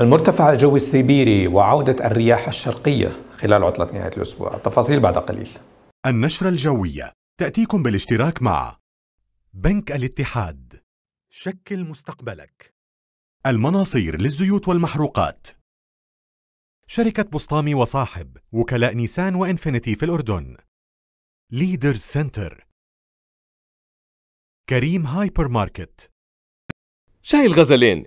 المرتفع الجوي السيبيري وعودة الرياح الشرقية خلال عطلة نهاية الأسبوع التفاصيل بعد قليل النشرة الجوية تأتيكم بالاشتراك مع بنك الاتحاد شكل مستقبلك المناصير للزيوت والمحروقات شركة بسطامي وصاحب وكلاء نيسان وإنفينيتي في الأردن ليدرز سنتر كريم هايبر ماركت شاي الغزلين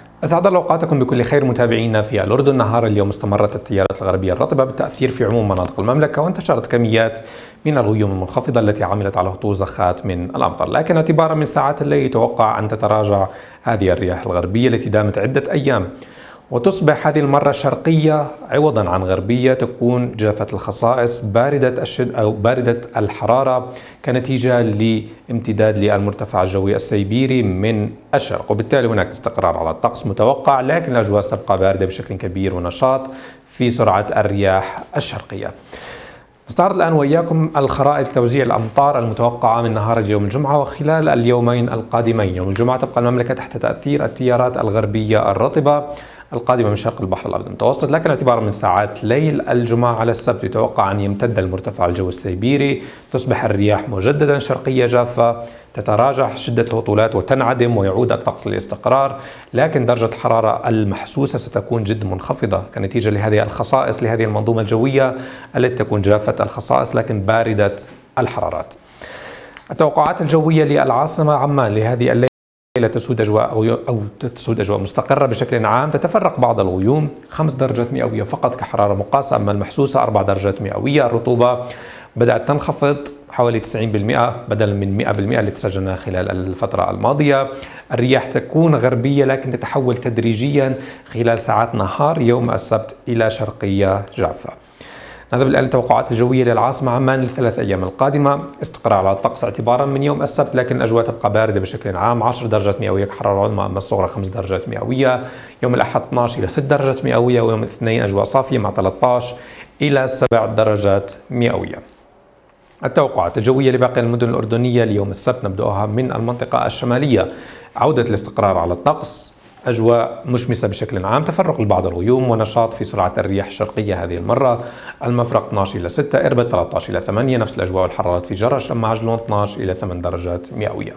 أسعد الله أوقاتكم بكل خير متابعينا في الأردن نهار اليوم استمرت التيارات الغربية الرطبة بالتأثير في عموم مناطق المملكة وانتشرت كميات من الغيوم المنخفضة التي عملت على هطول زخات من الأمطار لكن اعتبارا من ساعات الليل يتوقع أن تتراجع هذه الرياح الغربية التي دامت عدة أيام وتصبح هذه المرة شرقية عوضا عن غربية تكون جافة الخصائص باردة الشد أو باردة الحرارة كنتيجة لامتداد للمرتفع الجوي السيبيري من الشرق وبالتالي هناك استقرار على الطقس متوقع لكن الأجواء ستبقى باردة بشكل كبير ونشاط في سرعة الرياح الشرقية نستعرض الآن وإياكم الخرائط توزيع الأمطار المتوقعة من نهار اليوم الجمعة وخلال اليومين القادمين يوم الجمعة تبقى المملكة تحت تأثير التيارات الغربية الرطبة القادمة من شرق البحر الأبيض المتوسط لكن اعتبارا من ساعات ليل الجمعة على السبت يتوقع أن يمتد المرتفع الجو السيبيري تصبح الرياح مجددا شرقية جافة تتراجع شدة الهطولات وتنعدم ويعود الطقس للاستقرار لكن درجة الحرارة المحسوسة ستكون جد منخفضة كنتيجة لهذه الخصائص لهذه المنظومة الجوية التي تكون جافة الخصائص لكن باردة الحرارات التوقعات الجوية للعاصمة عمان لهذه الليلة لا تسود أجواء أو, أو تسود أجواء مستقرة بشكل عام تتفرق بعض الغيوم خمس درجات مئوية فقط كحرارة مقاسة أما المحسوسة اربع درجات مئوية الرطوبة بدأت تنخفض حوالي 90% بدلا من 100% اللي تسجلناها خلال الفترة الماضية الرياح تكون غربية لكن تتحول تدريجيا خلال ساعات نهار يوم السبت إلى شرقية جافة نذهب الآن للتوقعات الجوية للعاصمة عمان للثلاث أيام القادمة استقرار على الطقس اعتبارا من يوم السبت لكن الأجواء تبقى باردة بشكل عام 10 درجات مئوية كحرارة العظمى أما الصغرى 5 درجات مئوية يوم الأحد 12 إلى 6 درجات مئوية ويوم الاثنين أجواء صافية مع 13 إلى 7 درجات مئوية التوقعات الجوية لباقي المدن الأردنية ليوم السبت نبدأها من المنطقة الشمالية عودة الاستقرار على الطقس أجواء مشمسة بشكل عام تفرق لبعض الغيوم ونشاط في سرعة الرياح الشرقية هذه المرة المفرق 12 إلى 6 إربد 13 إلى 8 نفس الأجواء والحرارات في جرش أما عجلون 12 إلى 8 درجات مئوية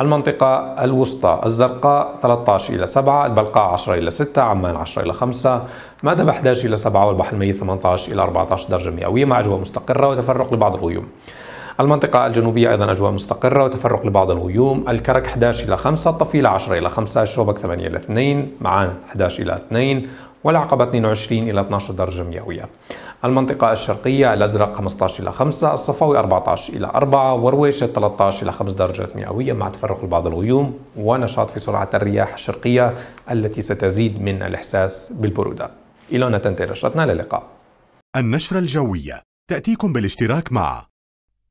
المنطقة الوسطى الزرقاء 13 إلى 7 البلقاء 10 إلى 6 عمان 10 إلى 5 مادب 11 إلى 7 والبحر الميت 18 إلى 14 درجة مئوية مع أجواء مستقرة وتفرق لبعض الغيوم المنطقة الجنوبية أيضا أجواء مستقرة وتفرق لبعض الغيوم الكرك 11 إلى 5 الطفيلة 10 إلى 5 الشوبك 8 إلى 2 معان 11 إلى 2 والعقبة 22 إلى 12 درجة مئوية المنطقة الشرقية الأزرق 15 إلى 5 الصفاوي 14 إلى 4 ورويشة 13 إلى 5 درجات مئوية مع تفرق لبعض الغيوم ونشاط في سرعة الرياح الشرقية التي ستزيد من الإحساس بالبرودة إلى هنا تنتهي نشرتنا للقاء النشرة الجوية تأتيكم بالاشتراك مع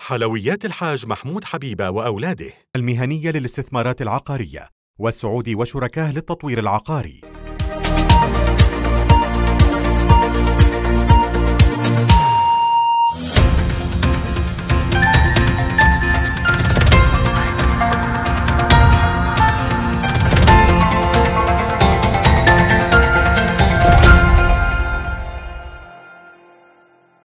حلويات الحاج محمود حبيبة وأولاده المهنية للاستثمارات العقارية والسعودي وشركاه للتطوير العقاري